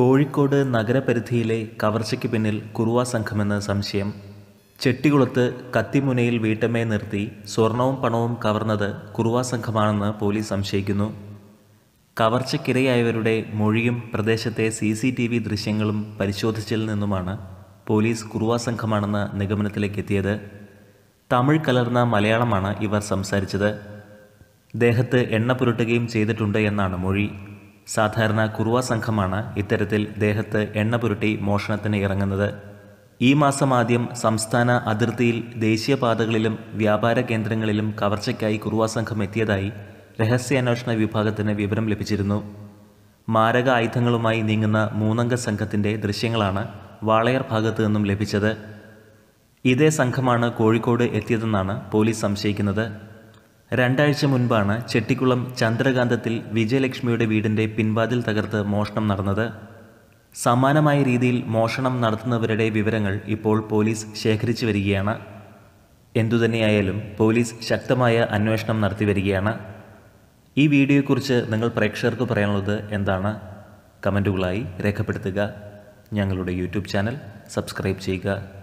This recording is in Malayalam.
കോഴിക്കോട് നഗരപരിധിയിലെ കവർച്ചയ്ക്ക് പിന്നിൽ കുറുവ സംഘമെന്ന് സംശയം ചെട്ടികുളത്ത് കത്തിമുനയിൽ വീട്ടമ്മയെ നിർത്തി സ്വർണവും പണവും കവർന്നത് കുറുവ സംഘമാണെന്ന് പോലീസ് സംശയിക്കുന്നു കവർച്ചയ്ക്കിരയായവരുടെ മൊഴിയും പ്രദേശത്തെ സി സി ടി വി ദൃശ്യങ്ങളും പരിശോധിച്ചതിൽ നിന്നുമാണ് പോലീസ് കുറുവ സംഘമാണെന്ന നിഗമനത്തിലേക്ക് എത്തിയത് തമിഴ് കലർന്ന മലയാളമാണ് ഇവർ സംസാരിച്ചത് ദേഹത്ത് എണ്ണ പുരട്ടുകയും ചെയ്തിട്ടുണ്ട് എന്നാണ് മൊഴി സാധാരണ കുറുവ സംഘമാണ് ഇത്തരത്തിൽ ദേഹത്ത് എണ്ണ പുരട്ടി മോഷണത്തിന് ഇറങ്ങുന്നത് ഈ മാസം ആദ്യം സംസ്ഥാന അതിർത്തിയിൽ ദേശീയപാതകളിലും വ്യാപാര കേന്ദ്രങ്ങളിലും കവർച്ചയ്ക്കായി കുറുവ സംഘം എത്തിയതായി രഹസ്യാന്വേഷണ വിഭാഗത്തിന് വിവരം ലഭിച്ചിരുന്നു മാരക ആയുധങ്ങളുമായി നീങ്ങുന്ന മൂന്നംഗ സംഘത്തിൻ്റെ ദൃശ്യങ്ങളാണ് വാളയർ ഭാഗത്തു നിന്നും ലഭിച്ചത് ഇതേ സംഘമാണ് കോഴിക്കോട് എത്തിയതെന്നാണ് പോലീസ് സംശയിക്കുന്നത് രണ്ടാഴ്ച മുൻപാണ് ചെട്ടിക്കുളം ചന്ദ്രകാന്തത്തിൽ വിജയലക്ഷ്മിയുടെ വീടിൻ്റെ പിൻവാതിൽ തകർത്ത് മോഷണം നടന്നത് സമാനമായ രീതിയിൽ മോഷണം നടത്തുന്നവരുടെ വിവരങ്ങൾ ഇപ്പോൾ പോലീസ് ശേഖരിച്ചു വരികയാണ് എന്തുതന്നെയായാലും പോലീസ് ശക്തമായ അന്വേഷണം നടത്തി വരികയാണ് ഈ വീഡിയോയെക്കുറിച്ച് നിങ്ങൾ പ്രേക്ഷകർക്ക് പറയാനുള്ളത് എന്താണ് കമൻറ്റുകളായി രേഖപ്പെടുത്തുക ഞങ്ങളുടെ യൂട്യൂബ് ചാനൽ സബ്സ്ക്രൈബ് ചെയ്യുക